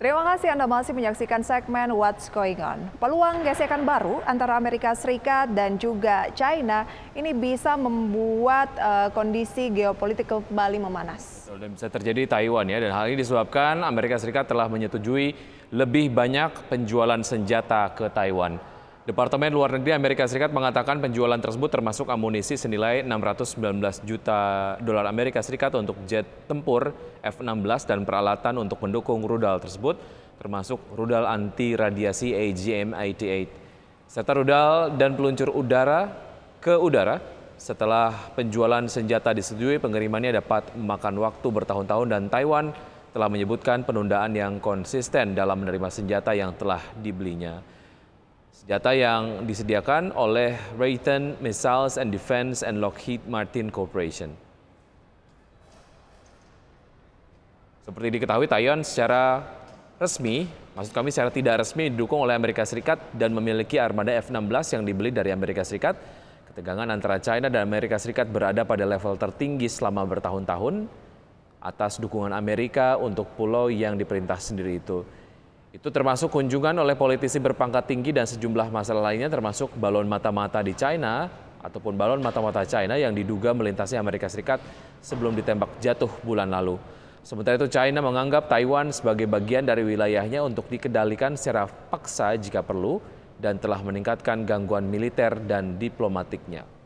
Terima kasih Anda masih menyaksikan segmen What's Going On. Peluang gesekan baru antara Amerika Serikat dan juga China ini bisa membuat uh, kondisi geopolitik kembali memanas. Dan bisa terjadi Taiwan ya, dan hal ini disebabkan Amerika Serikat telah menyetujui lebih banyak penjualan senjata ke Taiwan. Departemen Luar Negeri Amerika Serikat mengatakan penjualan tersebut termasuk amunisi senilai 619 juta dolar Amerika Serikat untuk jet tempur F-16 dan peralatan untuk mendukung rudal tersebut, termasuk rudal anti radiasi AGM-88 serta rudal dan peluncur udara ke udara. Setelah penjualan senjata disetujui, pengirimannya dapat memakan waktu bertahun-tahun dan Taiwan telah menyebutkan penundaan yang konsisten dalam menerima senjata yang telah dibelinya. Senjata yang disediakan oleh Raytheon Missiles and Defense and Lockheed Martin Corporation. Seperti diketahui, Taiwan secara resmi, maksud kami secara tidak resmi didukung oleh Amerika Serikat dan memiliki armada F-16 yang dibeli dari Amerika Serikat. Ketegangan antara China dan Amerika Serikat berada pada level tertinggi selama bertahun-tahun atas dukungan Amerika untuk pulau yang diperintah sendiri itu. Itu termasuk kunjungan oleh politisi berpangkat tinggi dan sejumlah masalah lainnya termasuk balon mata-mata di China ataupun balon mata-mata China yang diduga melintasi Amerika Serikat sebelum ditembak jatuh bulan lalu. Sementara itu China menganggap Taiwan sebagai bagian dari wilayahnya untuk dikendalikan secara paksa jika perlu dan telah meningkatkan gangguan militer dan diplomatiknya.